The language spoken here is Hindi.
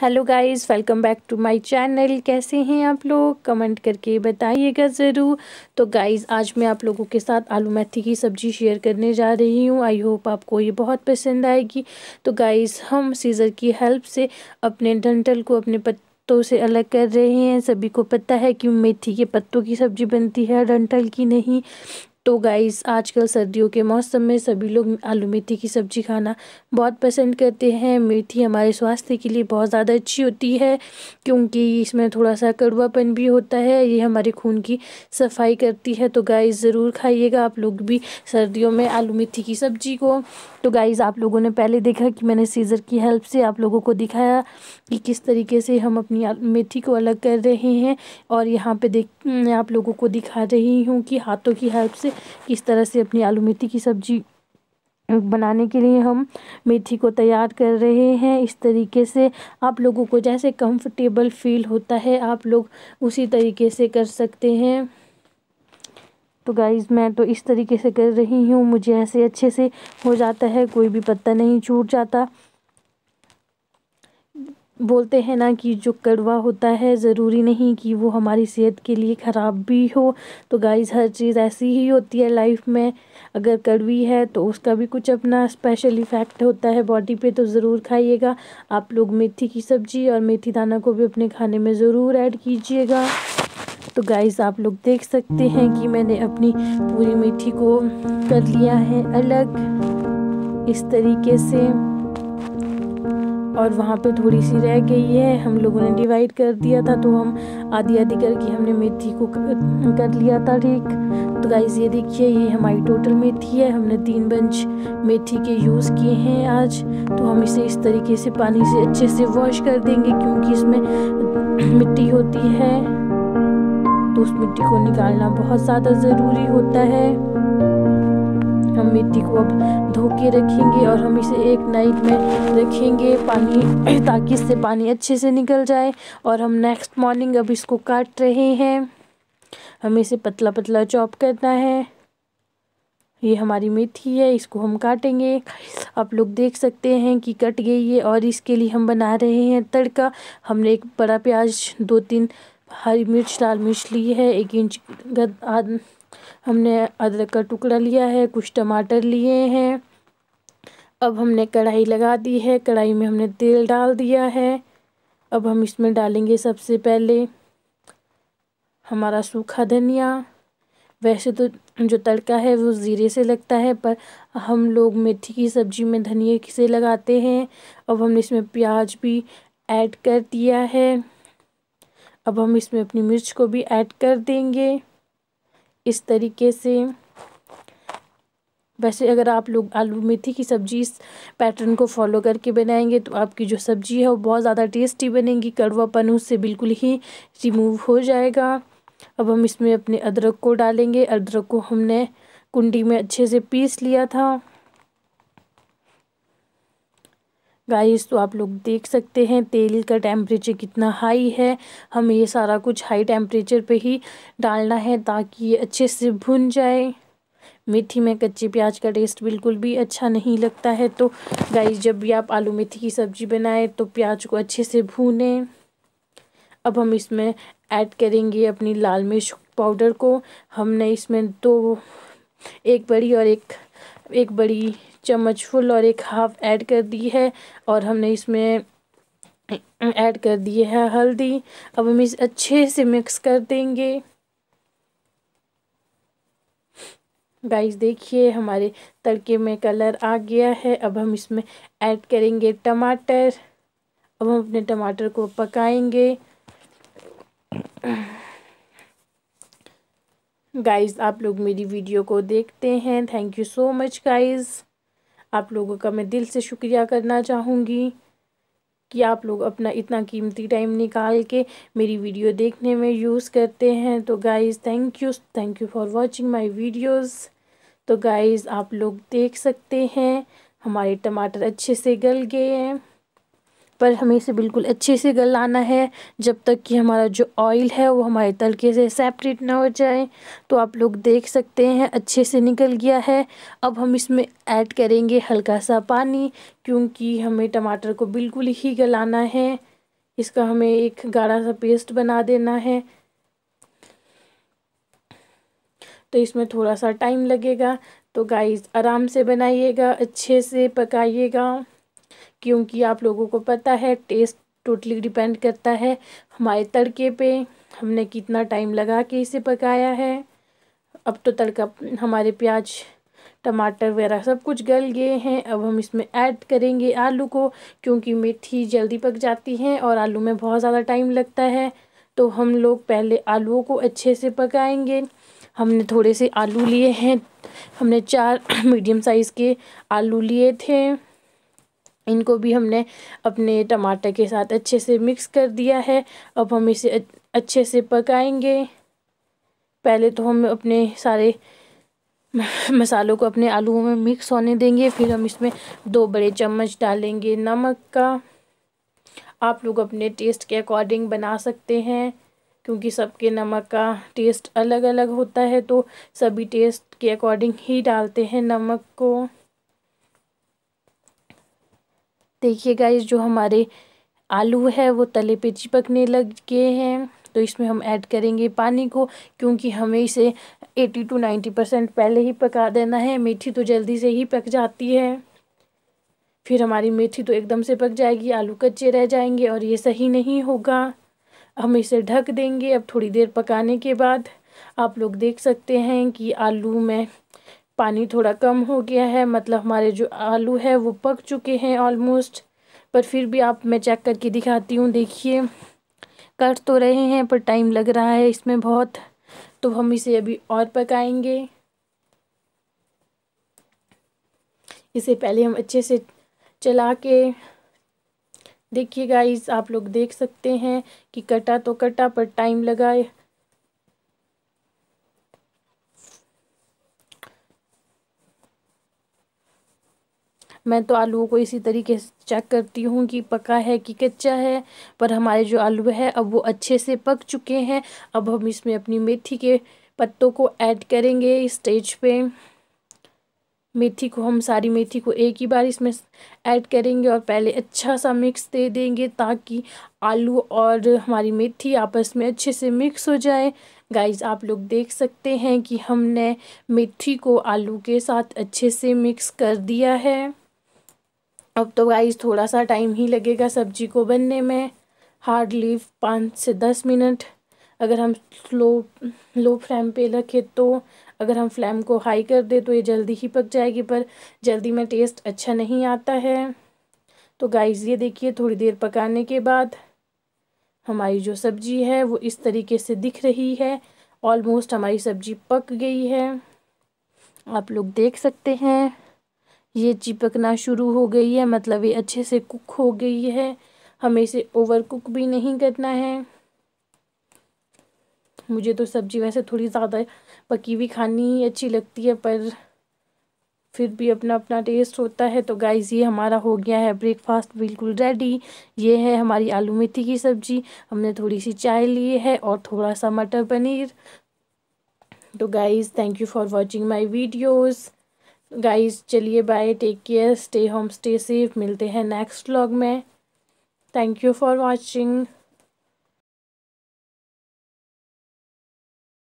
hello guys welcome back to my channel कैसे हैं आप लोग कमेंट करके बताइएगा ज़रूर तो गाइस आज मैं आप लोगों के साथ आलू मेथी की सब्ज़ी शेयर करने जा रही हूँ आई होप आपको ये बहुत पसंद आएगी तो गाइस हम सीज़र की हेल्प से अपने डंटल को अपने पत्तों से अलग कर रहे हैं सभी को पता है कि मेथी के पत्तों की सब्ज़ी बनती है डंटल की नहीं तो गाइस आजकल सर्दियों के मौसम में सभी लोग आलू मेथी की सब्ज़ी खाना बहुत पसंद करते हैं मेथी हमारे स्वास्थ्य के लिए बहुत ज़्यादा अच्छी होती है क्योंकि इसमें थोड़ा सा कड़वापन भी होता है ये हमारे खून की सफाई करती है तो गाइस ज़रूर खाइएगा आप लोग भी सर्दियों में आलू मेथी की सब्ज़ी को तो गाइज़ आप लोगों ने पहले देखा कि मैंने सीज़र की हेल्प से आप लोगों को दिखाया कि किस तरीके से हम अपनी मेथी को अलग कर रहे हैं और यहाँ पे देख मैं आप लोगों को दिखा रही हूँ कि हाथों की हेल्प से किस तरह से अपनी आलू मेथी की सब्ज़ी बनाने के लिए हम मेथी को तैयार कर रहे हैं इस तरीके से आप लोगों को जैसे कंफर्टेबल फील होता है आप लोग उसी तरीके से कर सकते हैं तो गाइज़ मैं तो इस तरीके से कर रही हूँ मुझे ऐसे अच्छे से हो जाता है कोई भी पत्ता नहीं छूट जाता बोलते हैं ना कि जो कड़वा होता है ज़रूरी नहीं कि वो हमारी सेहत के लिए ख़राब भी हो तो गाइस हर चीज़ ऐसी ही होती है लाइफ में अगर कड़वी है तो उसका भी कुछ अपना स्पेशल इफ़ेक्ट होता है बॉडी पे तो ज़रूर खाइएगा आप लोग मेथी की सब्ज़ी और मेथी दाना को भी अपने खाने में ज़रूर ऐड कीजिएगा तो गाइस आप लोग देख सकते हैं कि मैंने अपनी पूरी मेथी को कर लिया है अलग इस तरीके से और वहाँ पे थोड़ी सी रह गई है हम लोगों ने डिवाइड कर दिया था तो हम आधी आधी करके हमने मेथी को कर, कर लिया था ठीक तो गाइज़ ये देखिए ये हमारी टोटल मेथी है हमने तीन बंच मेथी के यूज़ किए हैं आज तो हम इसे इस तरीके से पानी से अच्छे से वॉश कर देंगे क्योंकि इसमें मिट्टी होती है तो उस मिट्टी को निकालना बहुत ज़्यादा ज़रूरी होता है हम मिट्टी को अब धो के रखेंगे और हम इसे एक नाइट में रखेंगे पानी ताकि इससे पानी अच्छे से निकल जाए और हम नेक्स्ट मॉर्निंग अब इसको काट रहे हैं हमें इसे पतला पतला चॉप करना है ये हमारी मेथी है इसको हम काटेंगे आप लोग देख सकते हैं कि कट गई है और इसके लिए हम बना रहे हैं तड़का हमने एक बड़ा प्याज दो तीन हरी मिर्च लाल मिर्च ली है एक इंच हमने अदरक का टुकड़ा लिया है कुछ टमाटर लिए हैं अब हमने कढ़ाई लगा दी है कढ़ाई में हमने तेल डाल दिया है अब हम इसमें डालेंगे सबसे पहले हमारा सूखा धनिया वैसे तो जो तड़का है वो ज़ीरे से लगता है पर हम लोग मेथी की सब्ज़ी में धनिया से लगाते हैं अब हमने इसमें प्याज भी ऐड कर दिया है अब हम इसमें अपनी मिर्च को भी ऐड कर देंगे इस तरीके से वैसे अगर आप लोग आलू मेथी की सब्ज़ी इस पैटर्न को फॉलो करके बनाएंगे तो आपकी जो सब्ज़ी है वो बहुत ज़्यादा टेस्टी बनेगी कड़वापन उससे बिल्कुल ही रिमूव हो जाएगा अब हम इसमें अपने अदरक को डालेंगे अदरक को हमने कुंडी में अच्छे से पीस लिया था गाइस तो आप लोग देख सकते हैं तेल का टेम्परेचर कितना हाई है हमें ये सारा कुछ हाई टेम्परेचर पे ही डालना है ताकि ये अच्छे से भुन जाए मेथी में कच्चे प्याज का टेस्ट बिल्कुल भी अच्छा नहीं लगता है तो गाइस जब भी आप आलू मेथी की सब्ज़ी बनाएं तो प्याज को अच्छे से भूनें अब हम इसमें ऐड करेंगे अपनी लाल मिर्च पाउडर को हमने इसमें दो एक बड़ी और एक एक बड़ी चम्मच फुल और एक हाफ ऐड कर दी है और हमने इसमें ऐड कर दिए है हल्दी अब हम इस अच्छे से मिक्स कर देंगे गाइस देखिए हमारे तड़के में कलर आ गया है अब हम इसमें ऐड करेंगे टमाटर अब हम अपने टमाटर को पकाएंगे गाइस आप लोग मेरी वीडियो को देखते हैं thank you so much guys आप लोगों का मैं दिल से शुक्रिया करना चाहूँगी कि आप लोग अपना इतना कीमती टाइम निकाल के मेरी वीडियो देखने में यूज़ करते हैं तो guys thank you thank you for watching my videos तो गाइस आप लोग देख सकते हैं हमारे टमाटर अच्छे से गल गए हैं पर हमें इसे बिल्कुल अच्छे से गलाना है जब तक कि हमारा जो ऑयल है वो हमारे तलके से सेपरेट ना हो जाए तो आप लोग देख सकते हैं अच्छे से निकल गया है अब हम इसमें ऐड करेंगे हल्का सा पानी क्योंकि हमें टमाटर को बिल्कुल ही गलाना है इसका हमें एक गाढ़ा सा पेस्ट बना देना है तो इसमें थोड़ा सा टाइम लगेगा तो गाइस आराम से बनाइएगा अच्छे से पकाइएगा क्योंकि आप लोगों को पता है टेस्ट टोटली डिपेंड करता है हमारे तड़के पे हमने कितना टाइम लगा के इसे पकाया है अब तो तड़का हमारे प्याज टमाटर वगैरह सब कुछ गल गए हैं अब हम इसमें ऐड करेंगे आलू को क्योंकि मेथी जल्दी पक जाती है और आलू में बहुत ज़्यादा टाइम लगता है तो हम लोग पहले आलूओं को अच्छे से पकाएंगे हमने थोड़े से आलू लिए हैं हमने चार मीडियम साइज़ के आलू लिए थे इनको भी हमने अपने टमाटर के साथ अच्छे से मिक्स कर दिया है अब हम इसे अच्छे से पकाएंगे पहले तो हम अपने सारे मसालों को अपने आलूओं में मिक्स होने देंगे फिर हम इसमें दो बड़े चम्मच डालेंगे नमक का आप लोग अपने टेस्ट के अकॉर्डिंग बना सकते हैं क्योंकि सबके नमक का टेस्ट अलग अलग होता है तो सभी टेस्ट के अकॉर्डिंग ही डालते हैं नमक को देखिए गाइस जो हमारे आलू है वो तले पे चिपकने लग गए हैं तो इसमें हम ऐड करेंगे पानी को क्योंकि हमें इसे एटी टू नाइन्टी परसेंट पहले ही पका देना है मीठी तो जल्दी से ही पक जाती है फिर हमारी मेथी तो एकदम से पक जाएगी आलू कच्चे रह जाएंगे और ये सही नहीं होगा हम इसे ढक देंगे अब थोड़ी देर पकाने के बाद आप लोग देख सकते हैं कि आलू में पानी थोड़ा कम हो गया है मतलब हमारे जो आलू है वो पक चुके हैं ऑलमोस्ट पर फिर भी आप मैं चेक करके दिखाती हूँ देखिए कट तो रहे हैं पर टाइम लग रहा है इसमें बहुत तो हम इसे अभी और पकाएंगे इसे पहले हम अच्छे से चला के देखिए गाइस आप लोग देख सकते हैं कि कटा तो कटा पर टाइम लगा मैं तो आलूओं को इसी तरीके से चेक करती हूँ कि पका है कि कच्चा है पर हमारे जो आलू है अब वो अच्छे से पक चुके हैं अब हम इसमें अपनी मेथी के पत्तों को ऐड करेंगे इस स्टेज पे मेथी को हम सारी मेथी को एक ही बार इसमें ऐड करेंगे और पहले अच्छा सा मिक्स दे देंगे ताकि आलू और हमारी मेथी आपस में अच्छे से मिक्स हो जाए गाइस आप लोग देख सकते हैं कि हमने मेथी को आलू के साथ अच्छे से मिक्स कर दिया है अब तो गाइस थोड़ा सा टाइम ही लगेगा सब्जी को बनने में हार्डली पाँच से दस मिनट अगर हम स्लो लो फ्लेम पे रखें तो अगर हम फ्लेम को हाई कर दे तो ये जल्दी ही पक जाएगी पर जल्दी में टेस्ट अच्छा नहीं आता है तो गाइस ये देखिए थोड़ी देर पकाने के बाद हमारी जो सब्जी है वो इस तरीके से दिख रही है ऑलमोस्ट हमारी सब्जी पक गई है आप लोग देख सकते हैं ये चिपकना शुरू हो गई है मतलब ये अच्छे से कुक हो गई है हमें इसे ओवर कुक भी नहीं करना है मुझे तो सब्ज़ी वैसे थोड़ी ज़्यादा पकी हुई खानी ही अच्छी लगती है पर फिर भी अपना अपना टेस्ट होता है तो गाइस ये हमारा हो गया है ब्रेकफास्ट बिल्कुल रेडी ये है हमारी आलू मेथी की सब्ज़ी हमने थोड़ी सी चाय ली है और थोड़ा सा मटर पनीर तो guys thank you for watching my videos guys चलिए bye take care stay home stay safe मिलते हैं नेक्स्ट व्लॉग में थैंक यू फॉर वॉचिंग